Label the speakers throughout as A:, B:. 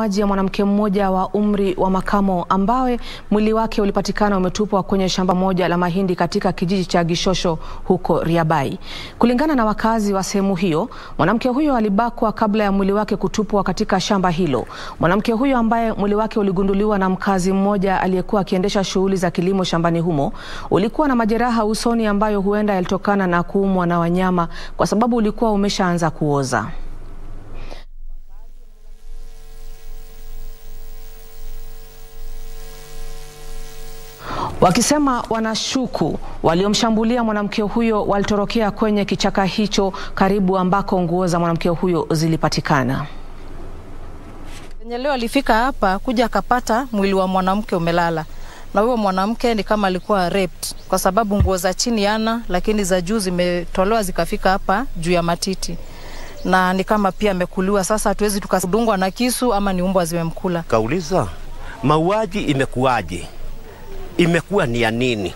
A: Mauaji ya mwanamke mmoja wa umri wa makamo ambaye mwili wake ulipatikana umetupwa kwenye shamba moja la mahindi katika kijiji cha Gishosho huko Riabai. Kulingana na wakazi wa sehemu hiyo, mwanamke huyo alibakwa kabla ya mwili wake kutupwa katika shamba hilo. Mwanamke huyo ambaye mwili wake uligunduliwa na mkazi mmoja aliyekuwa akiendesha shughuli za kilimo shambani humo, ulikuwa na majeraha usoni ambayo huenda yalitokana na kuumwa na wanyama kwa sababu ulikuwa umeshaanza kuoza. wakisema wanashuku waliomshambulia mwanamke huyo walitorokea kwenye kichaka hicho karibu ambako nguo za mwanamke huyo zilipatikana.
B: Wenye leo alifika hapa kuja akapata mwili wa mwanamke umelala, na huyo mwanamke ni kama alikuwa raped, kwa sababu nguo za chini yana, lakini za juu zimetolewa zikafika hapa juu ya matiti na ni kama pia amekuliwa. Sasa hatuwezi tukadungwa na kisu ama ni
C: umbwa zimemkula. Kauliza mauaji imekuwaje? imekuwa ni ya nini?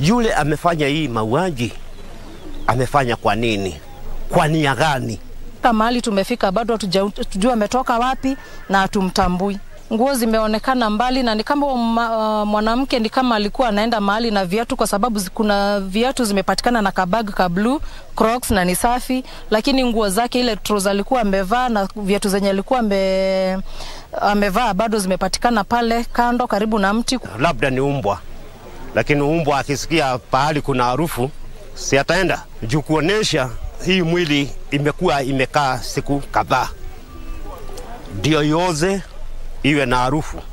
C: Yule amefanya hii mauaji amefanya kwa nini? Kwa nia gani?
B: Kama mahali tumefika bado hatujua ametoka wapi na hatumtambui nguo zimeonekana mbali, na ni kama uh, mwanamke ni kama alikuwa anaenda mahali na viatu, kwa sababu kuna viatu zimepatikana na kabag ka blue Crocs na ni safi, lakini nguo zake ile troza alikuwa amevaa na viatu zenye alikuwa ame, amevaa bado zimepatikana pale kando karibu na
C: mti. Labda ni umbwa, lakini umbwa akisikia pahali kuna harufu si ataenda juu kuonesha hii mwili imekuwa imekaa siku kadhaa ndio ioze iwe na harufu.